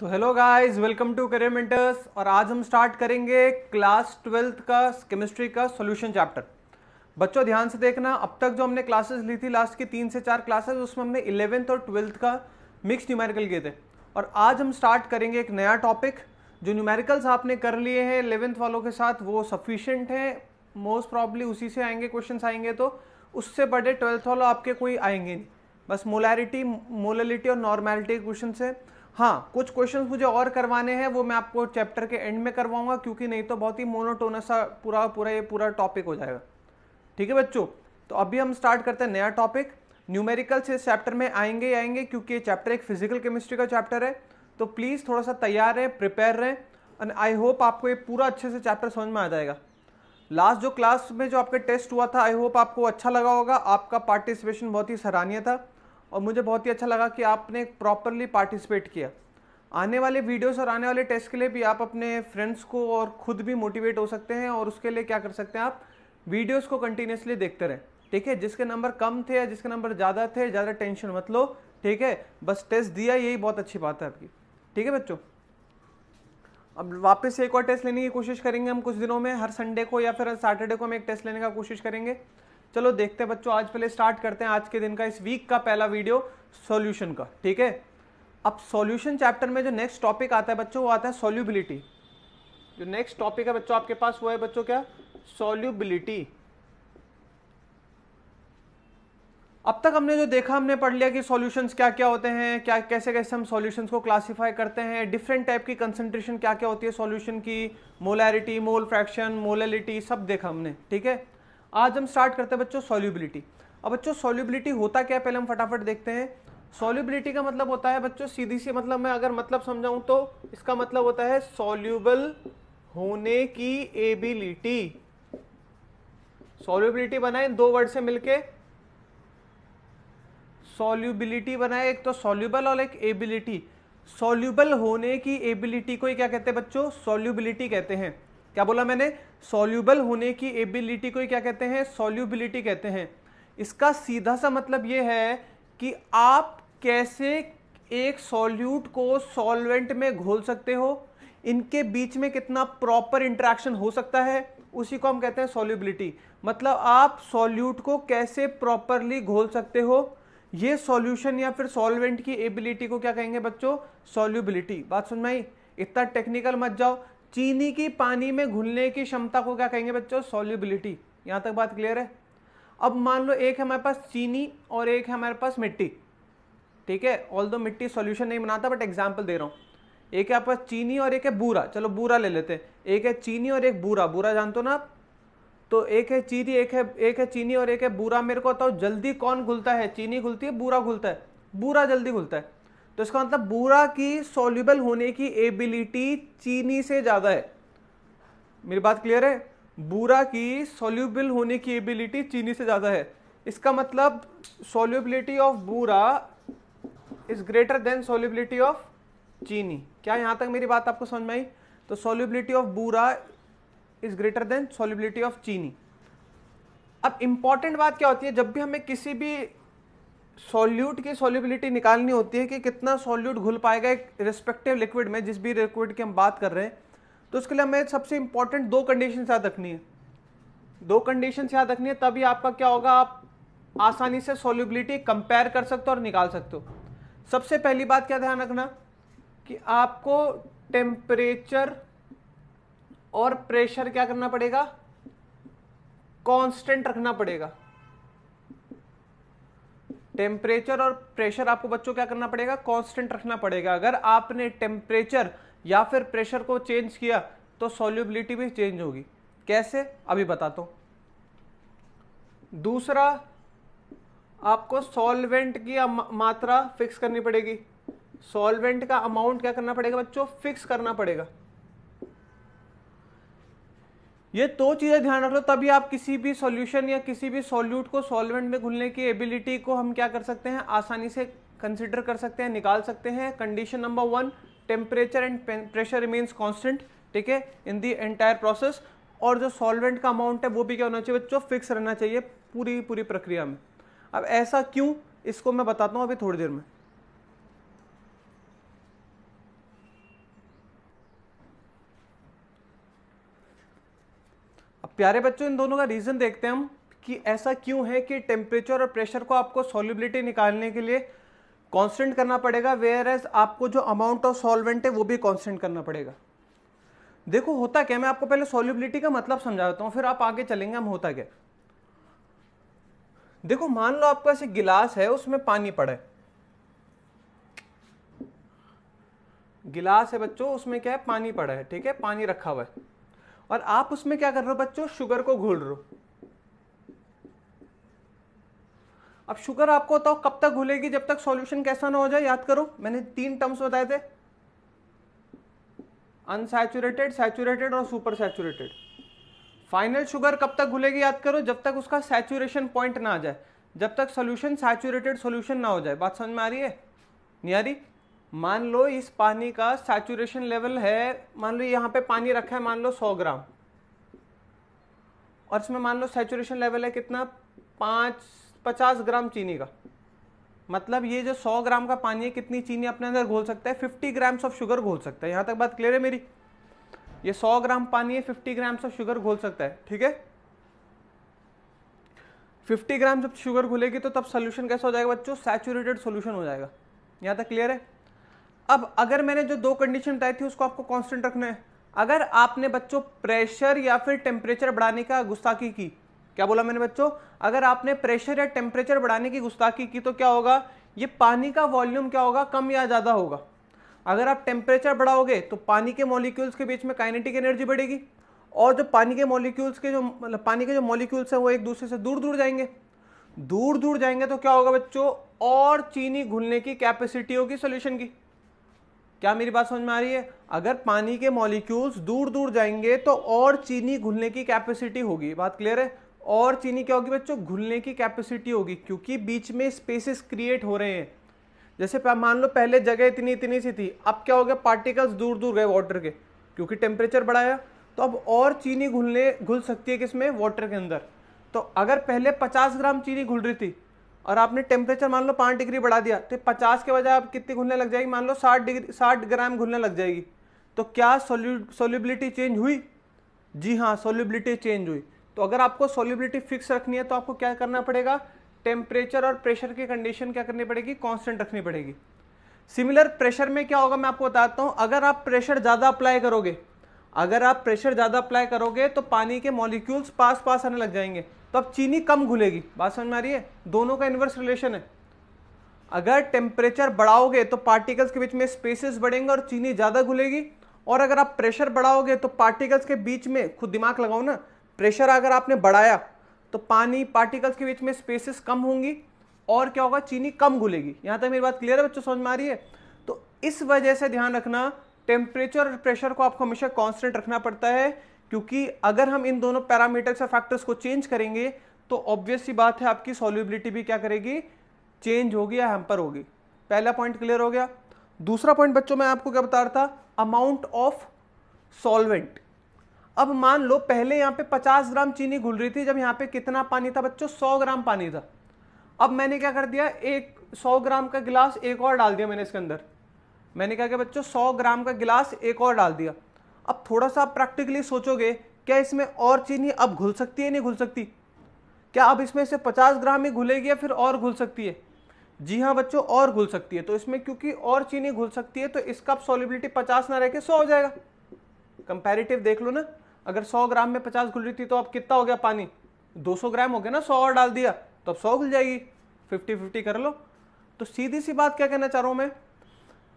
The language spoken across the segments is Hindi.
तो hello guys welcome to career mentors और आज हम स्टार्ट करेंगे क्लास ट्वेल्थ का केमिस्ट्री का सॉल्यूशन चैप्टर बच्चों ध्यान से देखना अब तक जो हमने क्लासेस ली थी लास्ट की तीन से चार क्लासेस उसमें हमने इलेवेंथ और ट्वेल्थ का मिक्स न्यूमेरिकल किए थे और आज हम स्टार्ट करेंगे एक नया टॉपिक जो न्यूमेरिकल्स आपने कर लिए हैं इलेवेंथ वालों के साथ वो सफिशेंट हैं मोस्ट प्रॉब्ली उसी से आएंगे क्वेश्चन आएंगे तो उससे बड़े ट्वेल्थ वालों आपके कोई आएंगे नहीं बस मोलैरिटी मोलिटी और नॉर्मेलिटी क्वेश्चन है हाँ कुछ क्वेश्चन मुझे और करवाने हैं वो मैं आपको चैप्टर के एंड में करवाऊंगा क्योंकि नहीं तो बहुत ही मोनोटोनस पूरा पूरा ये पूरा टॉपिक हो जाएगा ठीक है बच्चों तो अभी हम स्टार्ट करते हैं नया टॉपिक न्यूमेरिकल्स इस चैप्टर में आएंगे ही आएंगे क्योंकि ये चैप्टर एक फिजिकल केमिस्ट्री का चैप्टर है तो प्लीज़ थोड़ा सा तैयार रहें प्रिपेयर रहें एंड आई होप आपको ये पूरा अच्छे से चैप्टर समझ में आ जाएगा लास्ट जो क्लास में जो आपका टेस्ट हुआ था आई होप आपको अच्छा लगा होगा आपका पार्टिसिपेशन बहुत ही सराहनीय था और मुझे बहुत ही अच्छा लगा कि आपने प्रॉपरली पार्टिसिपेट किया आने वाले वीडियोस और आने वाले टेस्ट के लिए भी आप अपने फ्रेंड्स को और ख़ुद भी मोटिवेट हो सकते हैं और उसके लिए क्या कर सकते हैं आप वीडियोस को कंटिन्यूसली देखते रहें ठीक है जिसके नंबर कम थे या जिसके नंबर ज़्यादा थे ज़्यादा टेंशन मत लो ठीक है बस टेस्ट दिया यही बहुत अच्छी बात है आपकी ठीक है बच्चों अब वापस एक और टेस्ट लेने की कोशिश करेंगे हम कुछ दिनों में हर संडे को या फिर सैटरडे को हम एक टेस्ट लेने का कोशिश करेंगे चलो देखते हैं बच्चों आज पहले स्टार्ट करते हैं आज के दिन का इस वीक का पहला वीडियो सॉल्यूशन का ठीक है अब सॉल्यूशन चैप्टर में जो नेक्स्ट टॉपिक आता है बच्चों वो आता है सॉल्यूबिलिटी जो नेक्स्ट टॉपिक है बच्चों आपके पास वो है बच्चों क्या सॉल्यूबिलिटी अब तक हमने जो देखा हमने पढ़ लिया कि सॉल्यूशंस क्या क्या होते हैं क्या कैसे कैसे हम सॉल्यूशंस को क्लासिफाई करते हैं डिफरेंट टाइप की कंसंट्रेशन क्या क्या होती है सॉल्यूशन की मोलैरिटी मोल फ्रैक्शन मोलैलिटी सब देखा हमने ठीक है आज हम स्टार्ट करते हैं बच्चों सोल्यूबिलिटी अब बच्चों सोल्यूबिलिटी होता क्या है पहले हम फटाफट देखते हैं सॉल्यूबिलिटी का मतलब होता है बच्चों सीधी सी मतलब मैं अगर मतलब समझाऊं तो इसका मतलब होता है सोल्यूबल होने की एबिलिटी सोल्यूबिलिटी बनाए दो वर्ड से मिलके सोल्यूबिलिटी बनाए एक तो सोल्यूबल और एक एबिलिटी सोल्यूबल होने की एबिलिटी को ही क्या कहते हैं बच्चों सोल्यूबिलिटी कहते हैं क्या बोला मैंने सोल्यूबल होने की एबिलिटी को क्या कहते हैं सोल्यूबिलिटी कहते हैं इसका सीधा सा मतलब यह है कि आप कैसे एक सॉल्यूट को सॉल्वेंट में घोल सकते हो इनके बीच में कितना प्रॉपर इंट्रैक्शन हो सकता है उसी को हम कहते हैं सोल्यूबिलिटी मतलब आप सॉल्यूट को कैसे प्रॉपरली घोल सकते हो ये सॉल्यूशन या फिर सॉल्वेंट की एबिलिटी को क्या कहेंगे बच्चों सोल्यूबिलिटी बात सुन में इतना टेक्निकल मत जाओ चीनी की पानी में घुलने की क्षमता को क्या कहेंगे बच्चों सॉल्युबिलिटी यहाँ तक बात क्लियर है अब मान लो एक हमारे पास चीनी और एक हमारे पास मिट्टी ठीक है ऑल दो मिट्टी सॉल्यूशन नहीं बनाता बट एग्जाम्पल दे रहा हूँ एक है पास चीनी और एक है बूरा चलो बूरा ले लेते हैं एक है चीनी और एक बूरा बूरा जानते हो ना आप तो एक है चीनी एक है एक है चीनी और एक है बूरा मेरे को बताओ जल्दी कौन घुलता है चीनी घुलती है बूरा घुलता है बूरा जल्दी घुलता है तो इसका मतलब बूरा की सोल्यूबल होने की एबिलिटी चीनी से ज़्यादा है मेरी बात क्लियर है बूरा की सोल्यूबल होने की एबिलिटी चीनी से ज़्यादा है इसका मतलब solubility of bura is greater than solubility of cheeni क्या यहां तक मेरी बात आपको समझ में आई तो solubility of bura is greater than solubility of cheeni अब इंपॉर्टेंट बात क्या होती है जब भी हमें किसी भी सॉल्यूट की सॉल्युबिलिटी निकालनी होती है कि कितना सॉल्यूट घुल पाएगा एक रिस्पेक्टिव लिक्विड में जिस भी लिक्विड की हम बात कर रहे हैं तो उसके लिए हमें सबसे इंपॉर्टेंट दो कंडीशन याद रखनी है दो कंडीशन याद रखनी है तभी आपका क्या होगा आप आसानी से सॉल्युबिलिटी कंपेयर कर सकते हो और निकाल सकते हो सबसे पहली बात क्या ध्यान रखना कि आपको टेम्परेचर और प्रेशर क्या करना पड़ेगा कांस्टेंट रखना पड़ेगा टेम्परेचर और प्रेशर आपको बच्चों क्या करना पड़ेगा कांस्टेंट रखना पड़ेगा अगर आपने टेम्परेचर या फिर प्रेशर को चेंज किया तो सॉल्युबिलिटी भी चेंज होगी कैसे अभी बताता हूँ दूसरा आपको सॉल्वेंट की मात्रा फिक्स करनी पड़ेगी सॉल्वेंट का अमाउंट क्या करना पड़ेगा बच्चों फिक्स करना पड़ेगा ये दो चीज़ें ध्यान रख लो तभी आप किसी भी सॉल्यूशन या किसी भी सॉल्यूट को सॉल्वेंट में घुलने की एबिलिटी को हम क्या कर सकते हैं आसानी से कंसिडर कर सकते हैं निकाल सकते हैं condition number one temperature and pressure remains constant ठीक है इन दी एंटायर प्रोसेस और जो सॉल्वेंट का अमाउंट है वो भी क्या होना चाहिए बच्चों फिक्स रहना चाहिए पूरी पूरी प्रक्रिया में अब ऐसा क्यों इसको मैं बताता हूँ अभी थोड़ी देर में प्यारे बच्चों इन दोनों का रीज़न देखते हैं हम कि ऐसा क्यों है कि टेम्परेचर और प्रेशर को आपको सॉल्युबिलिटी निकालने के लिए कांस्टेंट करना पड़ेगा वेयर एज आपको जो अमाउंट ऑफ सॉल्वेंट है वो भी कांस्टेंट करना पड़ेगा देखो होता क्या मैं आपको पहले सॉल्युबिलिटी का मतलब समझा देता हूँ फिर आप आगे चलेंगे हम होता क्या देखो मान लो आपका ऐसे गिलास है उसमें पानी पड़े गिलास है बच्चों उसमें क्या है पानी पड़ा है ठीक है पानी रखा हुआ है और आप उसमें क्या कर रहे हो बच्चों शुगर को घोल रहे हो अब शुगर आपको बताओ कब तक घुलेगी जब तक सॉल्यूशन कैसा ना हो जाए याद करो मैंने तीन टर्म्स बताए थे अनसेचुरेटेड सैचुरेटेड और सुपर सैचुरेटेड फाइनल शुगर कब तक घुलेगी याद करो जब तक उसका सैचुरेशन पॉइंट ना आ जाए जब तक सोल्यूशन सैचुरेटेड सोल्यूशन ना हो जाए बात समझ में आ रही है नहीं आ रही मान लो इस पानी का सैचुरेशन लेवल है मान लो यहाँ पे पानी रखा है मान लो सौ ग्राम और इसमें मान लो सैचुरेशन लेवल है कितना पाँच पचास ग्राम चीनी का मतलब ये जो सौ ग्राम का पानी है कितनी चीनी अपने अंदर घोल सकता है फिफ्टी ग्राम्स ऑफ शुगर घोल सकता है यहाँ तक बात क्लियर है मेरी ये सौ ग्राम पानी है फिफ्टी ग्राम्स ऑफ शुगर घोल सकता है ठीक है फिफ्टी ग्राम जब शुगर घुलेगी तो तब सोल्यूशन कैसा हो जाएगा बच्चों सैचुरेटेड सोल्यूशन हो जाएगा यहाँ तक क्लियर है अब अगर मैंने जो दो कंडीशन बताई थी उसको आपको कांस्टेंट रखना है अगर आपने बच्चों प्रेशर या फिर टेम्परेचर बढ़ाने का गुस्ताखी की क्या बोला मैंने बच्चों अगर आपने प्रेशर या टेम्परेचर बढ़ाने की गुस्ताखी की तो क्या होगा ये पानी का वॉल्यूम क्या होगा कम या ज़्यादा होगा अगर आप टेम्परेचर बढ़ाओगे तो पानी के मॉलिक्यूल्स के बीच में काइनेटिक एनर्जी बढ़ेगी और जो पानी के मॉलिक्यूल्स के जो मतलब पानी के जो मॉलिक्यूल्स हैं वो एक दूसरे से दूर दूर जाएंगे दूर दूर जाएंगे तो क्या होगा बच्चों और चीनी घुलने की कैपेसिटी होगी सोल्यूशन की क्या मेरी बात समझ में आ रही है अगर पानी के मॉलिक्यूल्स दूर दूर जाएंगे तो और चीनी घुलने की कैपेसिटी होगी बात क्लियर है और चीनी क्या होगी बच्चों घुलने की कैपेसिटी होगी क्योंकि बीच में स्पेसेस क्रिएट हो रहे हैं जैसे मान लो पहले जगह इतनी इतनी सी थी अब क्या हो गया पार्टिकल्स दूर दूर गए वाटर के क्योंकि टेम्परेचर बढ़ाया तो अब और चीनी घुलने घुल सकती है किसमें वाटर के अंदर तो अगर पहले 50 ग्राम चीनी घुल रही थी और आपने टेम्परेचर मान लो पाँच डिग्री बढ़ा दिया तो पचास के बजाय आप कितनी घुलने लग जाएगी मान लो साठ डिग्री साठ ग्राम घुलने लग जाएगी तो क्या सोल्यूबिलिटी चेंज हुई जी हाँ सोल्यूबिलिटी चेंज हुई तो अगर आपको सोल्यूबिलिटी फिक्स रखनी है तो आपको क्या करना पड़ेगा टेम्परेचर और प्रेशर की कंडीशन क्या करनी पड़ेगी कॉन्स्टेंट रखनी पड़ेगी सिमिलर प्रेशर में क्या होगा मैं आपको बताता हूँ अगर आप प्रेशर ज़्यादा अप्लाई करोगे अगर आप प्रेशर ज़्यादा अप्लाई करोगे तो पानी के मॉलिक्यूल्स पास पास आने लग जाएंगे तो अब चीनी कम घुलेगी बात समझ में आ रही है दोनों का इन्वर्स रिलेशन है अगर टेम्परेचर बढ़ाओगे तो पार्टिकल्स के बीच में स्पेसेस बढ़ेंगे और चीनी ज़्यादा घुलेगी और अगर आप प्रेशर बढ़ाओगे तो पार्टिकल्स के बीच में खुद दिमाग लगाओ ना प्रेशर अगर आपने बढ़ाया तो पानी पार्टिकल्स के बीच में स्पेसेस कम होंगी और क्या होगा चीनी कम घुलेगी यहाँ तक मेरी बात क्लियर है बच्चों समझ में आ रही है तो इस वजह से ध्यान रखना टेम्परेचर और प्रेशर को आपको हमेशा कांस्टेंट रखना पड़ता है क्योंकि अगर हम इन दोनों पैरामीटर्स या फैक्टर्स को चेंज करेंगे तो ऑब्वियस सी बात है आपकी सॉल्युबिलिटी भी क्या करेगी चेंज होगी या हैम्पर होगी पहला पॉइंट क्लियर हो गया दूसरा पॉइंट बच्चों मैं आपको क्या बता रहा था अमाउंट ऑफ सॉल्वेंट अब मान लो पहले यहाँ पे 50 ग्राम चीनी घुल रही थी जब यहाँ पे कितना पानी था बच्चों 100 ग्राम पानी था अब मैंने क्या कर दिया एक 100 ग्राम का गिलास एक और डाल दिया मैंने इसके अंदर मैंने कहा कि बच्चों सौ ग्राम का गिलास एक और डाल दिया अब थोड़ा सा प्रैक्टिकली सोचोगे क्या इसमें और चीनी अब घुल सकती है नहीं घुल सकती क्या अब इसमें से 50 ग्राम ही घुलेगी या फिर और घुल सकती है जी हाँ बच्चों और घुल सकती है तो इसमें क्योंकि और चीनी घुल सकती है तो इसका अब सॉलिबिलिटी 50 ना रह के 100 हो जाएगा कंपेरेटिव देख लो ना अगर 100 ग्राम में 50 घुल रही थी तो अब कितना हो गया पानी 200 ग्राम हो गया ना 100 और डाल दिया तो अब सौ घुल जाएगी फिफ्टी फिफ्टी कर लो तो सीधी सी बात क्या कहना चाह रहा हूँ मैं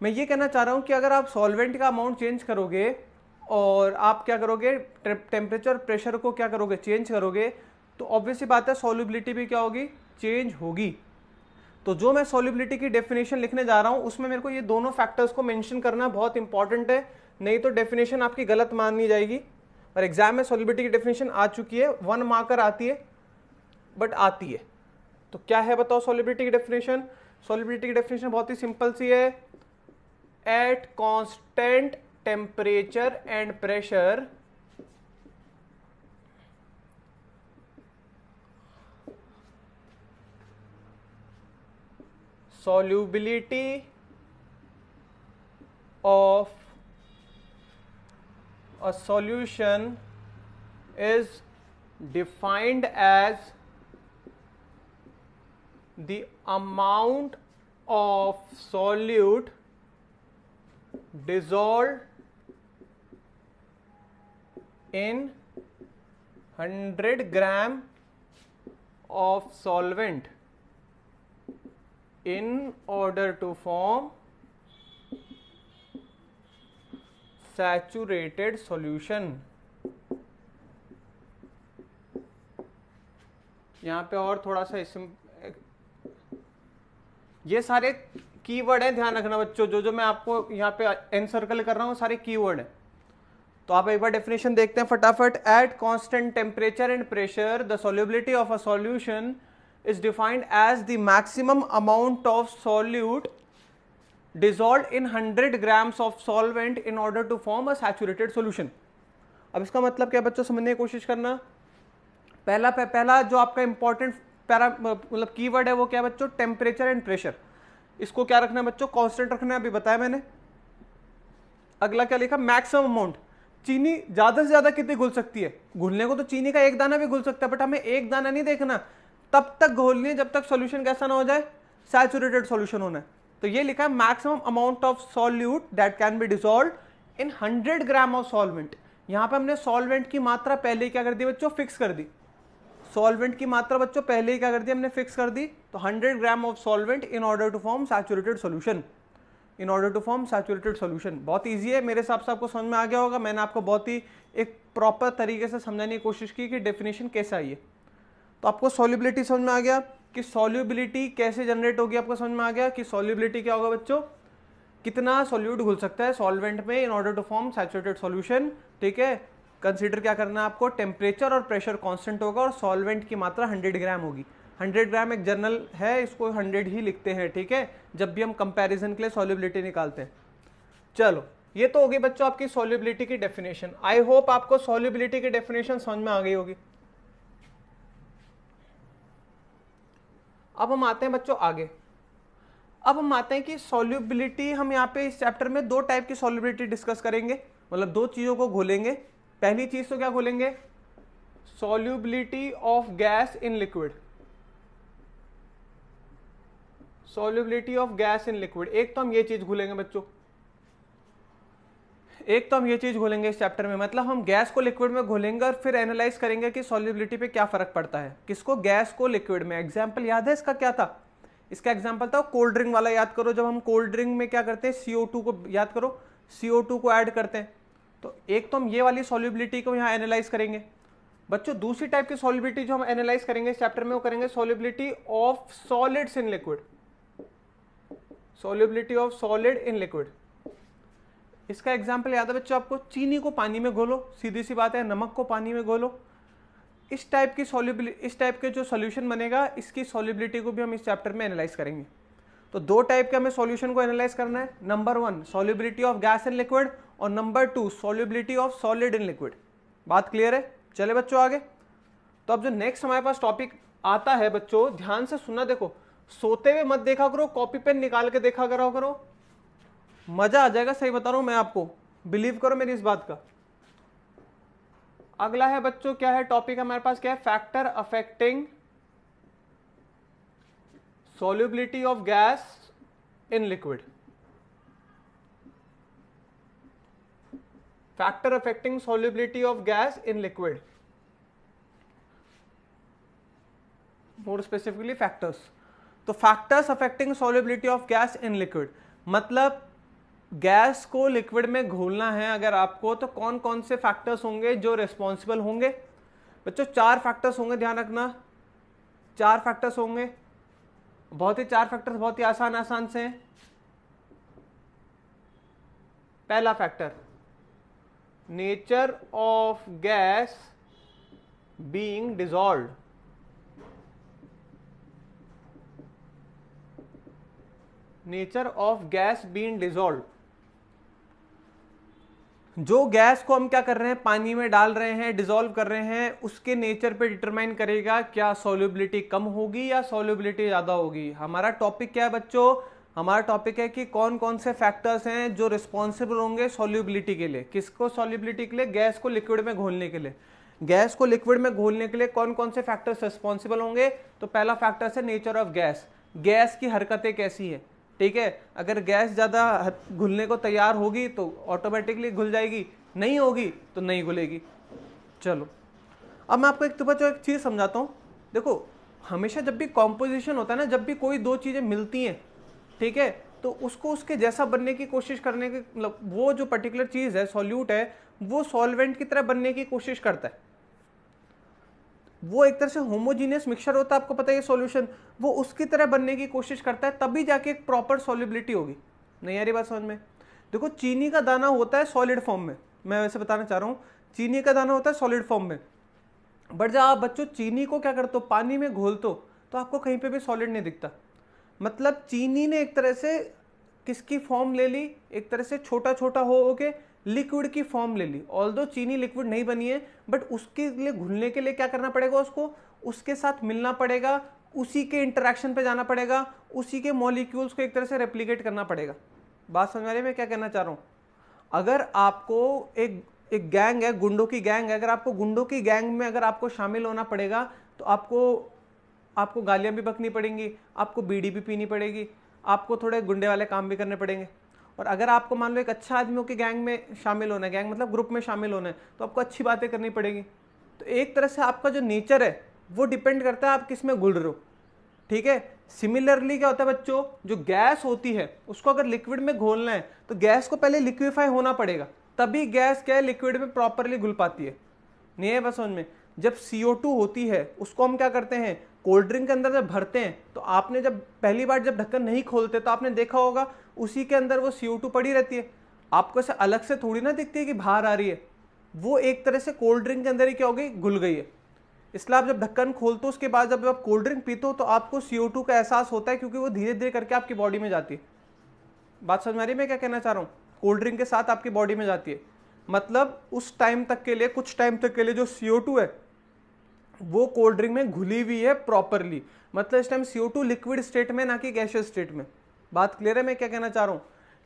मैं ये कहना चाह रहा हूँ कि अगर आप सॉल्वेंट का अमाउंट चेंज करोगे और आप क्या करोगे टेम्परेचर प्रेशर को क्या करोगे चेंज करोगे तो ऑब्वियसली बात है सॉल्युबिलिटी भी क्या होगी चेंज होगी तो जो मैं सॉल्युबिलिटी की डेफिनेशन लिखने जा रहा हूँ उसमें मेरे को ये दोनों फैक्टर्स को मैंशन करना बहुत इंपॉर्टेंट है नहीं तो डेफिनेशन आपकी गलत मानी जाएगी और एग्जाम में सॉल्युबिलिटी की डेफिनेशन आ चुकी है वन मार्कर आती है बट आती है तो क्या है बताओ सॉल्युबिलिटी की डेफिनेशन सॉल्युबिलिटी की डेफिनेशन बहुत ही सिंपल सी है at constant temperature and pressure solubility of a solution is defined as the amount of solute dissolved in 100 gram of solvent in order to form saturated solution यहाँ पे और थोड़ा सा इसमें ये सारे कीवर्ड है ध्यान रखना बच्चों जो जो मैं आपको यहाँ पे एन सर्कल कर रहा हूँ सारे कीवर्ड है तो आप एक बार डेफिनेशन देखते हैं फटाफट at constant temperature and pressure the solubility of a solution is defined as the maximum amount of solute dissolve in hundred grams of solvent in order to form a saturated solution अब इसका मतलब क्या बच्चों समझने की कोशिश करना पहला पहला जो आपका इंपॉर्टेंट पैरा मतलब कीवर्ड है वो क्या बच्चों टेम्परेचर एंड प्रेशर इसको क्या रखना है बच्चों कांस्टेंट रखना है अभी बताया मैंने अगला क्या लिखा मैक्सिमम अमाउंट चीनी ज्यादा से ज्यादा कितनी घुल सकती है घुलने को तो चीनी का एक दाना भी घुल सकता है बट हमें एक दाना नहीं देखना तब तक घोलनी है जब तक सोल्यूशन कैसा ना हो जाए सैचुरेटेड सोल्यूशन होना है तो ये लिखा है maximum amount of solute that can be dissolve in hundred gram of solvent यहाँ पे हमने सॉल्वेंट की मात्रा पहले क्या कर दी बच्चों फिक्स कर दी सॉल्वेंट की मात्रा बच्चों पहले ही क्या कर दी हमने फिक्स कर दी तो 100 gram of solvent in order to form saturated solution in order to form saturated solution बहुत इजी है मेरे हिसाब से आपको समझ में आ गया होगा मैंने आपको बहुत ही एक प्रॉपर तरीके से समझाने की कोशिश की कि डेफिनेशन कैसे आई है तो आपको सॉल्युबिलिटी समझ में आ गया कि सॉल्युबिलिटी कैसे जनरेट होगी आपको समझ में आ गया कि सॉल्युबिलिटी क्या होगा बच्चों कितना सॉल्यूट घुल सकता है सॉल्वेंट में in order to form saturated solution ठीक है कंसीडर क्या करना है आपको टेम्परेचर और प्रेशर कांस्टेंट होगा और सॉल्वेंट की मात्रा 100 ग्राम होगी 100 ग्राम एक जर्नल है इसको 100 ही लिखते हैं ठीक है जब भी हम कंपैरिजन के लिए सॉल्युबिलिटी निकालते हैं चलो ये तो होगी बच्चों आपकी सॉल्युबिलिटी की डेफिनेशन आई होप आपको सॉल्युबिलिटी की डेफिनेशन समझ में आ गई होगी अब हम आते हैं बच्चों आगे अब हम आते हैं कि सॉल्युबिलिटी हम यहाँ पे इस चैप्टर में दो टाइप की सॉल्युबिलिटी डिस्कस करेंगे मतलब दो चीज़ों को घोलेंगे पहली चीज तो क्या खोलेंगे solubility of gas in liquid solubility of gas in liquid एक तो हम ये चीज घूलेंगे बच्चों एक तो हम ये चीज घोलेंगे इस चैप्टर में मतलब हम गैस को लिक्विड में घोलेंगे और फिर एनालाइज करेंगे कि सॉल्युबिलिटी पे क्या फर्क पड़ता है किसको गैस को लिक्विड में एग्जाम्पल याद है इसका क्या था इसका एग्जाम्पल था कोल्ड ड्रिंक वाला याद करो जब हम कोल्ड ड्रिंक में क्या करते हैं सीओ को याद करो सीओ को एड करते हैं तो एक तो हम ये वाली सॉल्युबिलिटी को यहाँ एनालाइज करेंगे बच्चों दूसरी टाइप की सॉल्युबिलिटी जो हम एनालाइज करेंगे इस चैप्टर में वो करेंगे solubility of solids in liquid solubility of solid in liquid इसका एग्जाम्पल याद है बच्चों आपको चीनी को पानी में घोलो सीधी सी बात है नमक को पानी में घोलो इस टाइप की सॉल्युबिलिटी इस टाइप के जो सॉल्यूशन बनेगा इसकी सॉल्युबिलिटी को भी हम इस चैप्टर में एनालाइज करेंगे तो दो टाइप के हमें सॉल्यूशन को एनालाइज करना है number one solubility of gas and liquid और number two solubility of solid in liquid बात क्लियर है चले बच्चों आगे तो अब जो नेक्स्ट हमारे पास टॉपिक आता है बच्चों ध्यान से सुनना देखो सोते हुए मत देखा करो कॉपी पेन निकाल के देखा करो करो मजा आ जाएगा सही बता रहा हूं मैं आपको बिलीव करो मेरी इस बात का अगला है बच्चों क्या है टॉपिक हमारे पास क्या है factor affecting solubility of gas in liquid factor affecting solubility of gas in liquid more specifically factors तो factors affecting solubility of gas in liquid मतलब गैस को लिक्विड में घोलना है अगर आपको तो कौन कौन से फैक्टर्स होंगे जो रिस्पॉन्सिबल होंगे बच्चों चार फैक्टर्स होंगे ध्यान रखना चार फैक्टर्स होंगे बहुत ही चार फैक्टर्स बहुत ही आसान आसान से हैं पहला factor nature of gas being dissolve nature of gas being dissolve जो गैस को हम क्या कर रहे हैं पानी में डाल रहे हैं डिजोल्व कर रहे हैं उसके नेचर पे डिटरमाइन करेगा क्या सोल्युबिलिटी कम होगी या सॉल्युबिलिटी ज़्यादा होगी हमारा टॉपिक क्या है बच्चों हमारा टॉपिक है कि कौन कौन से फैक्टर्स हैं जो रिस्पॉन्सिबल होंगे सोल्यूबिलिटी के लिए किसको सॉल्यूबिलिटी के लिए गैस को लिक्विड में घोलने के लिए गैस को लिक्विड में घोलने के लिए कौन कौन से फैक्टर्स रिस्पॉन्सिबल होंगे तो पहला फैक्टर्स है नेचर ऑफ गैस गैस की हरकतें कैसी है ठीक है अगर गैस ज़्यादा घुलने को तैयार होगी तो ऑटोमेटिकली घुल जाएगी नहीं होगी तो नहीं घुलेगी चलो अब मैं आपको एक तो बच्चों एक चीज़ समझाता हूँ देखो हमेशा जब भी कॉम्पोजिशन होता है ना जब भी कोई दो चीज़ें मिलती हैं ठीक है तो उसको उसके जैसा बनने की कोशिश करने की मतलब वो जो पर्टिकुलर चीज़ है सॉल्यूट है वो सॉल्वेंट की तरह बनने की कोशिश करता है वो एक तरह से होमोजीनियस मिक्सचर होता है आपको पता है सॉल्यूशन वो उसकी तरह बनने की कोशिश करता है तभी जाके एक प्रॉपर सॉल्युबिलिटी होगी नहीं यारी बात समझ में देखो चीनी का दाना होता है सॉलिड फॉर्म में मैं वैसे बताना चाह रहा हूँ चीनी का दाना होता है सॉलिड फॉर्म में बट जब आप बच्चों चीनी को क्या करते हो पानी में घोलते हो तो आपको कहीं पर भी सॉलिड नहीं दिखता मतलब चीनी ने एक तरह से किसकी फॉर्म ले ली एक तरह से छोटा छोटा हो ओके लिक्विड की फॉर्म ले ली ऑल दो चीनी लिक्विड नहीं बनी है बट उसके लिए घुलने के लिए क्या करना पड़ेगा उसको उसके साथ मिलना पड़ेगा उसी के इंटरेक्शन पे जाना पड़ेगा उसी के मॉलिक्यूल्स को एक तरह से रेप्लीकेट करना पड़ेगा बात समझ आ रही है मैं क्या कहना चाह रहा हूँ अगर आपको एक एक गैंग है गुंडों की गैंग है अगर आपको गुंडों की गैंग में अगर आपको शामिल होना पड़ेगा तो आपको आपको गालियाँ भी बकनी पड़ेंगी आपको बीड़ी भी पीनी पड़ेगी आपको थोड़े गुंडे वाले काम भी करने पड़ेंगे और अगर आपको मान लो एक अच्छा आदमियों के गैंग में शामिल होना है गैंग मतलब ग्रुप में शामिल होना है तो आपको अच्छी बातें करनी पड़ेगी तो एक तरह से आपका जो नेचर है वो डिपेंड करता है आप किस में घुल रहे हो ठीक है सिमिलरली क्या होता है बच्चों जो गैस होती है उसको अगर लिक्विड में घोलना है तो गैस को पहले लिक्विफाई होना पड़ेगा तभी गैस क्या है लिक्विड में प्रॉपरली घुल पाती है नहीं है बस उनमें में जब सी होती है उसको हम क्या करते हैं कोल्ड ड्रिंक के अंदर जब भरते हैं तो आपने जब पहली बार जब ढक्कन नहीं खोलते तो आपने देखा होगा उसी के अंदर वो सी पड़ी रहती है आपको ऐसे अलग से थोड़ी ना दिखती है कि बाहर आ रही है वो एक तरह से कोल्ड ड्रिंक के अंदर ही क्या हो गई घुल गई है इसलिए आप जब ढक्कन खोलते हो उसके बाद जब आप कोल्ड ड्रिंक पीते हो तो आपको सी का एहसास होता है क्योंकि वो धीरे धीरे करके आपकी बॉडी में जाती है बात समझ में आ रही है मैं क्या कहना चाह रहा हूँ कोल्ड ड्रिंक के साथ आपकी बॉडी में जाती है मतलब उस टाइम तक के लिए कुछ टाइम तक के लिए जो सी है वो कोल्ड ड्रिंक में घुली हुई है प्रॉपरली मतलब इस time CO two liquid state में ना कि गैशियस स्टेट में बात क्लियर है मैं क्या कहना चाह रहा हूँ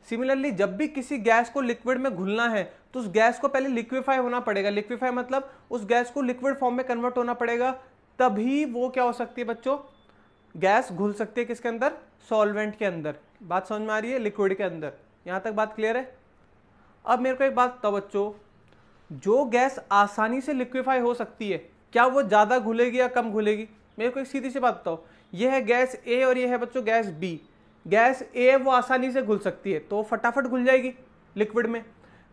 सिमिलरली जब भी किसी गैस को लिक्विड में घुलना है तो उस गैस को पहले लिक्विफाई होना पड़ेगा लिक्विफाई मतलब उस गैस को लिक्विड फॉर्म में कन्वर्ट होना पड़ेगा तभी वो क्या हो सकती है बच्चों गैस घुल सकती है किसके अंदर सॉल्वेंट के अंदर बात समझ में आ रही है लिक्विड के अंदर यहाँ तक बात क्लियर है अब मेरे को एक बात बताओ बच्चों जो गैस आसानी से लिक्विफाई हो सकती है क्या वो ज़्यादा घुलेगी या कम घुलेगी मेरे को एक सीधी सी बात बताओ ये है गैस ए और ये है बच्चों गैस बी गैस ए वो आसानी से घुल सकती है तो फटाफट घुल जाएगी लिक्विड में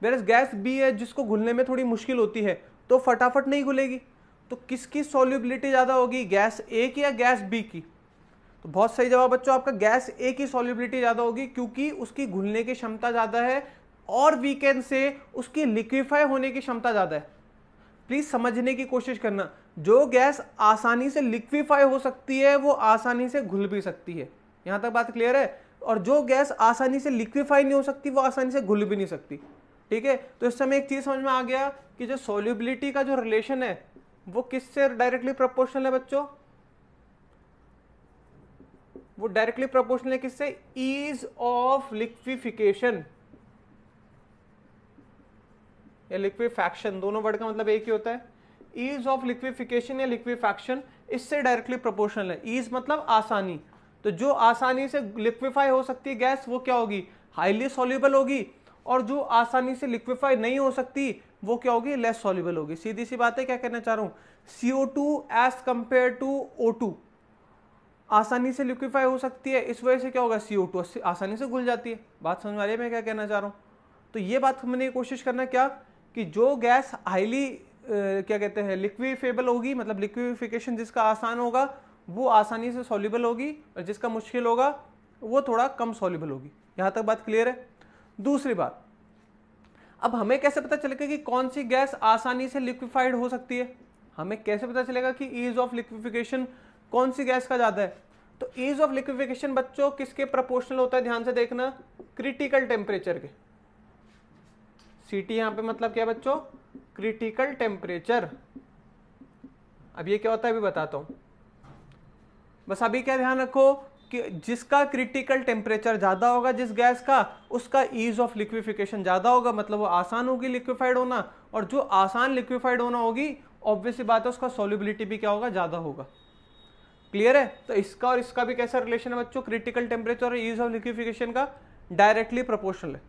वेरस गैस बी है जिसको घुलने में थोड़ी मुश्किल होती है तो फटाफट नहीं घुलेगी तो किसकी सॉल्युबिलिटी ज़्यादा होगी गैस ए की या गैस बी की तो बहुत सही जवाब बच्चों आपका गैस ए की सॉल्युबिलिटी ज़्यादा होगी क्योंकि उसकी घुलने की क्षमता ज़्यादा है और वीकेंड से उसकी लिक्विफाई होने की क्षमता ज़्यादा है प्लीज़ समझने की कोशिश करना जो गैस आसानी से लिक्विफाई हो सकती है वो आसानी से घुल भी सकती है यहां तक बात क्लियर है और जो गैस आसानी से लिक्विफाई नहीं हो सकती वो आसानी से घुल भी नहीं सकती ठीक है तो इस समय एक चीज़ समझ में आ गया कि जो सोल्यूबिलिटी का जो रिलेशन है वो किससे डायरेक्टली प्रपोर्शनल है बच्चों वो डायरेक्टली प्रपोर्शनल है किससे ईज ऑफ लिक्विफिकेशन या लिक्विफैक्शन दोनों वर्ड का मतलब एक ही होता है ईज ऑफ लिक्विफिकेशन या लिक्विफैक्शन इससे डायरेक्टली प्रोपोर्शनल है ईज मतलब आसानी तो जो आसानी से लिक्विफाई हो सकती है गैस वो क्या होगी हाईली सॉल्यूबल होगी और जो आसानी से लिक्विफाई नहीं हो सकती वो क्या होगी लेस सॉल्यूबल होगी सीधी सी बात है क्या कहना चाह रहा हूं CO two as compare to O two आसानी से लिक्विफाई हो सकती है इस वजह से क्या होगा सीओ टू आसानी से घुल जाती है बात समझ में आ रही है मैं क्या कहना चाह रहा हूं तो ये बात हमने कोशिश करना क्या कि जो गैस हाईली क्या कहते हैं लिक्विफेबल होगी मतलब लिक्विफिकेशन जिसका आसान होगा वो आसानी से सॉल्यूबल होगी और जिसका मुश्किल होगा वो थोड़ा कम सॉल्यूबल होगी यहाँ तक बात क्लियर है दूसरी बात अब हमें कैसे पता चलेगा कि कौन सी गैस आसानी से लिक्विफाइड हो सकती है हमें कैसे पता चलेगा कि ईज ऑफ लिक्विफिकेशन कौन सी गैस का ज़्यादा है तो ईज ऑफ लिक्विफिकेशन बच्चों किसके प्रोपोर्शनल होता है ध्यान से देखना क्रिटिकल टेम्परेचर के सीटी यहाँ पे मतलब क्या बच्चों क्रिटिकल टेम्परेचर अब ये क्या होता है अभी बताता हूँ बस अभी क्या ध्यान रखो कि जिसका क्रिटिकल टेम्परेचर ज़्यादा होगा जिस गैस का उसका ईज ऑफ लिक्विफिकेशन ज़्यादा होगा मतलब वो आसान होगी लिक्विफाइड होना और जो आसान लिक्विफाइड होना होगी ऑब्वियसली बात है उसका सोलिबिलिटी भी क्या होगा ज़्यादा होगा क्लियर है तो इसका और इसका भी कैसा रिलेशन है बच्चों क्रिटिकल टेम्परेचर और ईज ऑफ लिक्विफिकेशन का डायरेक्टली प्रोपोर्शनल है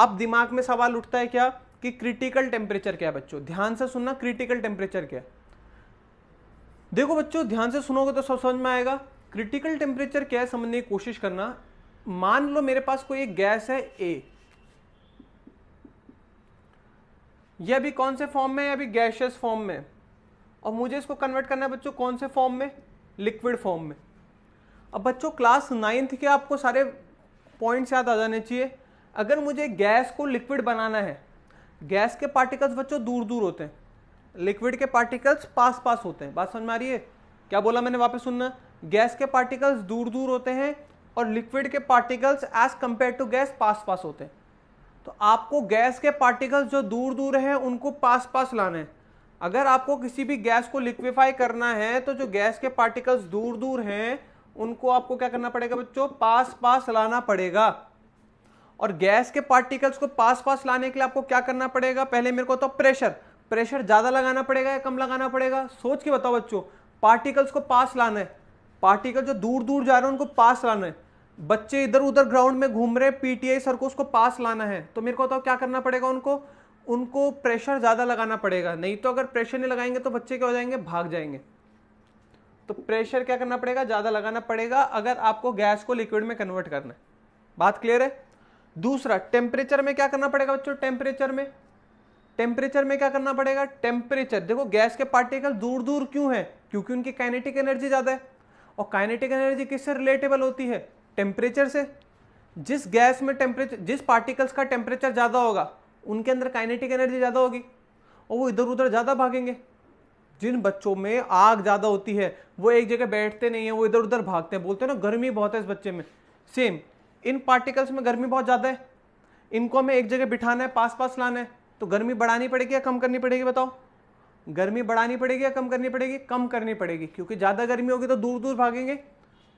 अब दिमाग में सवाल उठता है क्या कि क्रिटिकल टेम्परेचर क्या है बच्चों ध्यान से सुनना क्रिटिकल टेम्परेचर क्या है देखो बच्चों ध्यान से सुनोगे तो सब समझ में आएगा क्रिटिकल टेम्परेचर क्या है समझने की कोशिश करना मान लो मेरे पास कोई एक गैस है ए ये अभी कौन से फॉर्म में है अभी गैशियस फॉर्म में और मुझे इसको कन्वर्ट करना है बच्चों कौन से फॉर्म में लिक्विड फॉर्म में अब बच्चों क्लास नाइन्थ के आपको सारे पॉइंट्स याद आ जाने चाहिए अगर मुझे गैस को लिक्विड बनाना है गैस के पार्टिकल्स बच्चों दूर दूर होते हैं लिक्विड के पार्टिकल्स पास पास होते हैं बात समझ में आ रही है क्या बोला मैंने वापस सुनना गैस के पार्टिकल्स दूर दूर होते हैं और लिक्विड के particles as compare to gas पास पास होते हैं तो आपको गैस के पार्टिकल्स जो दूर दूर हैं उनको पास पास लाना है अगर आपको किसी भी गैस को लिक्विफाई करना है तो जो गैस के पार्टिकल्स दूर दूर हैं उनको आपको क्या करना पड़ेगा बच्चों पास पास लाना पड़ेगा और गैस के पार्टिकल्स को पास पास लाने के लिए आपको क्या करना पड़ेगा पहले मेरे को तो प्रेशर प्रेशर ज़्यादा लगाना पड़ेगा या कम लगाना पड़ेगा सोच के बताओ बच्चों पार्टिकल्स को पास लाना है पार्टिकल जो दूर दूर जा रहे हैं उनको पास लाना है बच्चे इधर उधर ग्राउंड में घूम रहे पीटीआई सर को उसको पास लाना है तो मेरे को बताओ क्या करना पड़ेगा उनको उनको प्रेशर ज़्यादा लगाना पड़ेगा नहीं तो अगर प्रेशर नहीं लगाएंगे तो बच्चे क्या हो जाएंगे भाग जाएंगे तो प्रेशर क्या करना पड़ेगा ज़्यादा लगाना पड़ेगा अगर आपको गैस को लिक्विड में कन्वर्ट करना है बात क्लियर है दूसरा टेम्परेचर में क्या करना पड़ेगा बच्चों टेम्परेचर में टेम्परेचर में क्या करना पड़ेगा टेम्परेचर देखो गैस के पार्टिकल दूर दूर क्यों है क्योंकि उनकी काइनेटिक एनर्जी ज़्यादा है और काइनेटिक एनर्जी किससे रिलेटेबल होती है टेम्परेचर से जिस गैस में टेम्परेचर जिस पार्टिकल्स का टेम्परेचर ज़्यादा होगा उनके अंदर काइनेटिक एनर्जी ज़्यादा होगी और वो इधर उधर ज़्यादा भागेंगे जिन बच्चों में आग ज़्यादा होती है वो एक जगह बैठते नहीं है वो इधर उधर भागते हैं बोलते हैं ना गर्मी बहुत है इस बच्चे में सेम इन पार्टिकल्स में गर्मी बहुत ज़्यादा है इनको हमें एक जगह बिठाना है पास पास लाना है तो गर्मी बढ़ानी पड़ेगी या कम करनी पड़ेगी बताओ गर्मी बढ़ानी पड़ेगी या कम करनी पड़ेगी कम करनी पड़ेगी क्योंकि ज़्यादा गर्मी होगी तो दूर दूर भागेंगे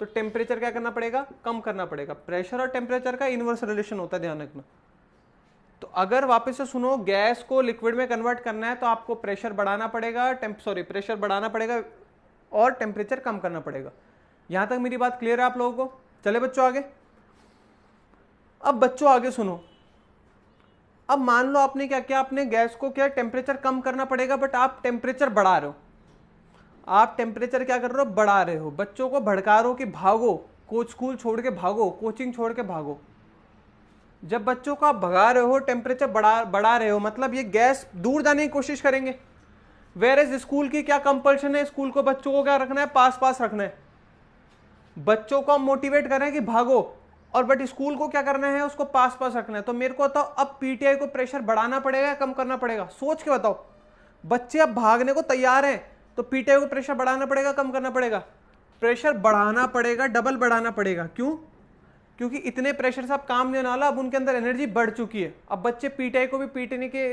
तो टेम्परेचर क्या करना पड़ेगा कम करना पड़ेगा प्रेशर और टेम्परेचर का इन्वर्स रिलेशन होता है ध्यान रखना तो अगर वापस से सुनो गैस को लिक्विड में कन्वर्ट करना है तो आपको प्रेशर बढ़ाना पड़ेगा सॉरी प्रेशर बढ़ाना पड़ेगा और टेम्परेचर कम करना पड़ेगा यहाँ तक मेरी बात क्लियर है आप लोगों को चले बच्चों आगे अब बच्चों आगे सुनो अब मान लो आपने क्या किया आपने गैस को क्या टेम्परेचर कम करना पड़ेगा बट आप टेम्परेचर बढ़ा रहे हो आप टेम्परेचर क्या कर रहे हो बढ़ा रहे हो बच्चों को भड़का रहे हो कि भागो कोच स्कूल छोड़ के भागो कोचिंग छोड़ के भागो जब बच्चों को आप भगा रहे हो टेम्परेचर बढ़ा बढ़ा रहे हो मतलब ये गैस दूर जाने की कोशिश करेंगे वेर इज स्कूल की क्या कंपल्शन है स्कूल को बच्चों को क्या रखना है पास पास रखना है बच्चों को आप मोटिवेट करें कि भागो और बट स्कूल को क्या करना है उसको पास पास रखना है तो मेरे को बताओ तो अब पीटीआई को प्रेशर बढ़ाना पड़ेगा या कम करना पड़ेगा सोच के बताओ बच्चे अब भागने को तैयार हैं तो पीटीआई को प्रेशर बढ़ाना पड़ेगा कम करना पड़ेगा प्रेशर बढ़ाना पड़ेगा डबल बढ़ाना पड़ेगा क्यों क्योंकि इतने प्रेशर से आप काम नहीं होने वाला अब उनके अंदर एनर्जी बढ़ चुकी है अब बच्चे पीटीआई को भी पीटने के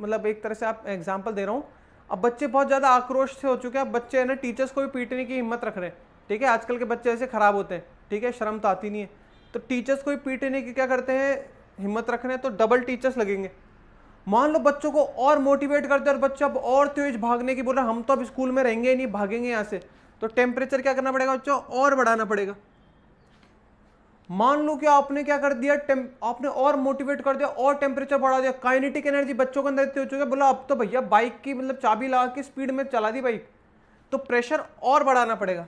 मतलब एक तरह से आप एग्जाम्पल दे रहा हूँ अब बच्चे बहुत ज़्यादा आक्रोश से हो चुके हैं अब बच्चे ना टीचर्स को भी पीटने की हिम्मत रख रहे हैं ठीक है आजकल के बच्चे ऐसे खराब होते हैं ठीक है शर्म तो आती नहीं है तो टीचर्स को ही पीटने की क्या करते हैं हिम्मत रखने तो डबल टीचर्स लगेंगे मान लो बच्चों को और मोटिवेट करते और बच्चे अब और तेज भागने की बोल रहे हम तो अब स्कूल में रहेंगे ही नहीं भागेंगे यहाँ से तो टेम्परेचर क्या करना पड़ेगा बच्चों और बढ़ाना पड़ेगा मान लो कि आपने क्या कर दिया आपने और मोटिवेट कर दिया और टेम्परेचर बढ़ा दिया काइनेटिक एनर्जी बच्चों के अंदर हो चुके है बोला अब तो भैया बाइक की मतलब चाबी लगा के स्पीड में चला दी बाइक तो प्रेशर और बढ़ाना पड़ेगा